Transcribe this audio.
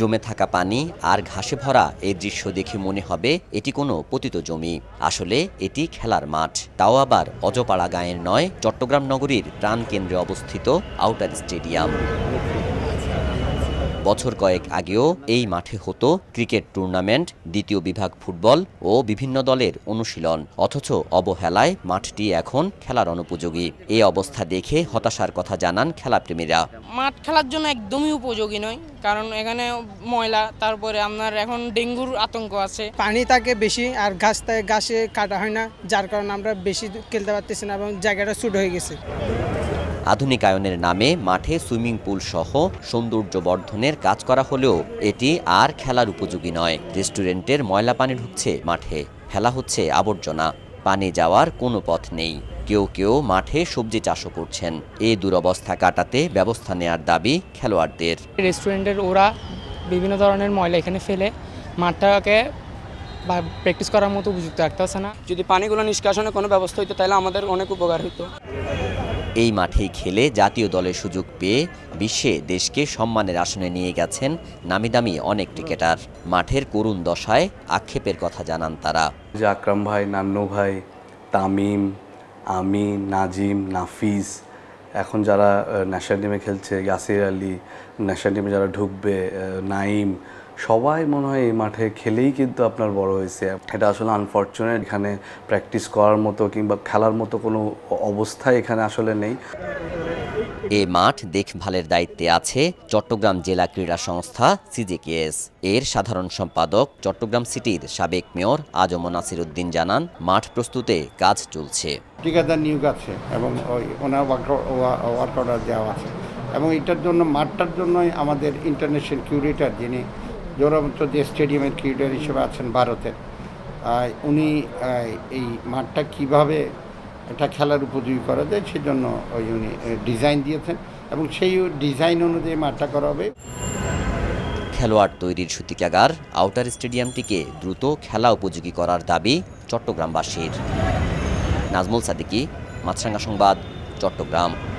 জমে থাকা পানি আর ঘাসে ভরা এই দৃশ্য দেখে মনে হবে এটি কোনো পতিত জমি আসলে এটি খেলার মাঠ তাও আবার অজপাড়া গাঁয়ের নয় চট্টগ্রাম নগরীর প্রাণকেন্দ্রে অবস্থিত আউটার স্টেডিয়াম বছর কয়েক আগেও এই মাঠে হতো ক্রিকেট টুর্নামেন্ট দ্বিতীয় বিভাগ ফুটবল ও বিভিন্ন দলের অনুশীলন অথচ অবহেলায় মাঠটি এখন খেলার অনুপযোগী এই অবস্থা দেখে হতাশার কথা জানান খেলাপ্রেমীরা মাঠ খেলার জন্য একদমই উপযোগী নয় কারণ এখানে ময়লা তারপরে আপনার এখন ডেঙ্গুর আতঙ্ক আছে পানি থাকে বেশি আর গাছ গাছে কাটা হয় না যার কারণে আমরা বেশি খেলতে পারতেছি না এবং জায়গাটা ছুট হয়ে গেছে আধুনিকায়নের নামে মাঠে সুইমিং পুল সহ সৌন্দর্য বর্ধনের কাজ করা হলেও এটি আর খেলার উপযোগী নয় রেস্টুরেন্টের ময়লা পানি ঢুকছে মাঠে ফেলা হচ্ছে আবর্জনা পানি যাওয়ার কোনো পথ নেই কেউ কেউ মাঠে সবজি চাষও করছেন এই দুরবস্থা কাটাতে ব্যবস্থা নেয়ার দাবি খেলোয়াড়দের রেস্টুরেন্টের ওরা বিভিন্ন ধরনের ময়লা এখানে ফেলে মাঠটাকে প্র্যাকটিস করার মতো উপযুক্ত রাখতে না যদি পানিগুলো নিষ্কাশনের কোনো ব্যবস্থা হইতো তাহলে আমাদের অনেক উপকার হইতো এই মাঠেই খেলে জাতীয় দলের সুযোগ পেয়ে বিশ্বে দেশকে সম্মানের আসনে নিয়ে গেছেন নামিদামি অনেক ক্রিকেটার মাঠের করুণ দশায় আক্ষেপের কথা জানান তারা যে আকরাম ভাই নান্নু ভাই তামিম আমি নাজিম নাফিজ এখন যারা ন্যাশনাল টিমে খেলছে ইয়াসির আলী ন্যাশনাল টিমে যারা ঢুকবে নাইম সবাই মনে হয় এই মাঠে খেলেই কিন্তু আপনার বড় হয়েছে এটা আসলে আনফর্চুনেট এখানে প্র্যাকটিস করার মতো কিংবা খেলার মতো কোনো অবস্থা এখানে আসলে নেই এ মাঠ দেখভালের দায়িত্বে আছে চট্টগ্রাম জেলা ক্রীড়া সংস্থা সিজিকেএস এর সাধারণ সম্পাদক চট্টগ্রাম সিটির সাবেক মেয়র আজম নাসির উদ্দিন জানান মাঠ প্রস্তুতে কাজ চলছে ঠিকাদার নিয়োগ আছে এবং ওনার ওয়ার্ক অর্ডার দেওয়া আছে এবং এটার জন্য মাঠটার জন্যই আমাদের ইন্টারন্যাশনাল কিউরেটার যিনি জোরামন্ত যে স্টেডিয়ামের ক্রিকেটার হিসেবে আছেন ভারতের উনি এই মাঠটা কিভাবে এটা খেলার উপযোগী করা যায় সেজন্য ওই উনি ডিজাইন দিয়েছেন এবং সেই ডিজাইন অনুযায়ী মাঠটা করা হবে খেলোয়াড় তৈরির সূতিকাগার আউটার স্টেডিয়ামটিকে দ্রুত খেলা উপযোগী করার দাবি চট্টগ্রামবাসীর নাজমুল সাদিকি মাছরাঙ্গা সংবাদ চট্টগ্রাম